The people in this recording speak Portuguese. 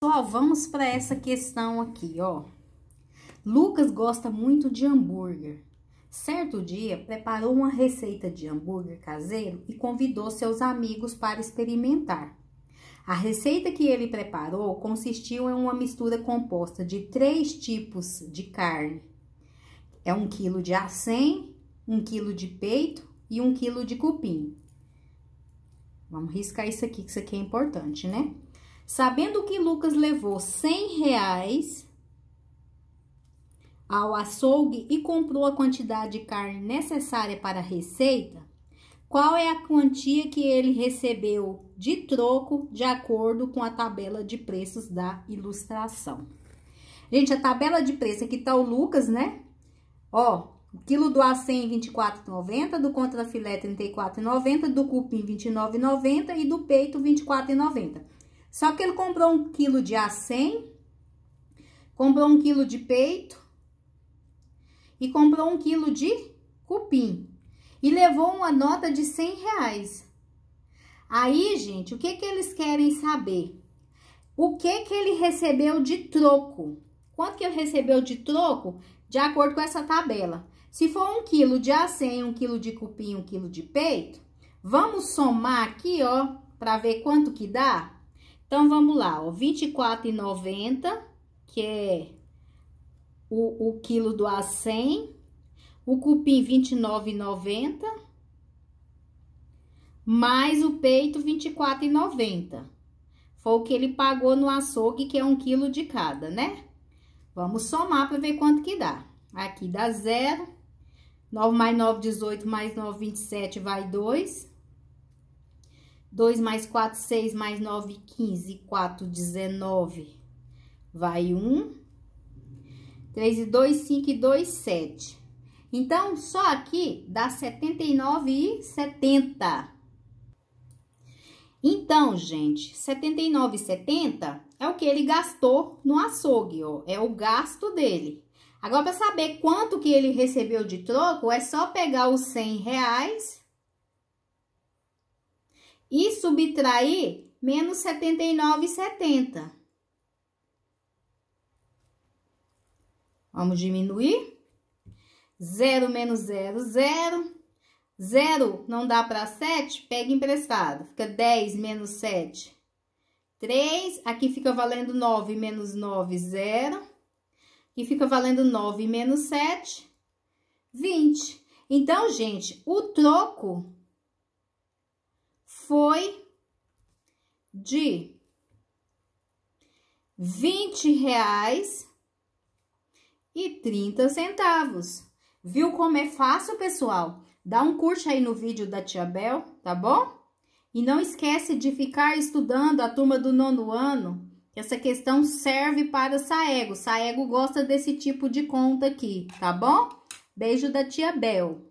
Pessoal, vamos para essa questão aqui, ó. Lucas gosta muito de hambúrguer. Certo dia, preparou uma receita de hambúrguer caseiro e convidou seus amigos para experimentar. A receita que ele preparou consistiu em uma mistura composta de três tipos de carne. É um quilo de acém, um quilo de peito e um quilo de cupim. Vamos riscar isso aqui, que isso aqui é importante, né? Sabendo que Lucas levou cem reais ao açougue e comprou a quantidade de carne necessária para a receita, qual é a quantia que ele recebeu de troco de acordo com a tabela de preços da ilustração? Gente, a tabela de preço aqui tá o Lucas, né? Ó, o quilo do acém 24,90, do contrafilé 34,90, do cupim 29,90 e do peito 24,90. Só que ele comprou um quilo de A100, comprou um quilo de peito e comprou um quilo de cupim. E levou uma nota de 100 reais. Aí, gente, o que que eles querem saber? O que que ele recebeu de troco? Quanto que ele recebeu de troco? De acordo com essa tabela. Se for um quilo de A100, um quilo de cupim, um quilo de peito, vamos somar aqui, ó, para ver quanto que dá? Então, vamos lá, ó, 24,90, que é o, o quilo do A100, o cupim 29,90, mais o peito 24,90. Foi o que ele pagou no açougue, que é um quilo de cada, né? Vamos somar para ver quanto que dá. Aqui dá zero. 9 mais 9, 18, mais 9, 27, vai 2. 2 mais 4, 6, mais 9, 15. 4, 19. Vai 1. 3 e 2, 5 e 2, 7. Então, só aqui dá 79 e 70. Então, gente, 79 e 70 é o que ele gastou no açougue, ó. É o gasto dele. Agora, para saber quanto que ele recebeu de troco, é só pegar os 100 reais e subtrair menos 79,70. Vamos diminuir. 0 menos 0, 0. 0 não dá para 7, pega emprestado. Fica 10 menos 7, 3. Aqui fica valendo 9 menos 9, 0. Aqui fica valendo 9 menos 7, 20. Então, gente, o troco foi de vinte reais e trinta centavos. Viu como é fácil, pessoal? Dá um curte aí no vídeo da Tia Bel, tá bom? E não esquece de ficar estudando a turma do nono ano. Essa questão serve para Saego. Saego gosta desse tipo de conta aqui, tá bom? Beijo da Tia Bel.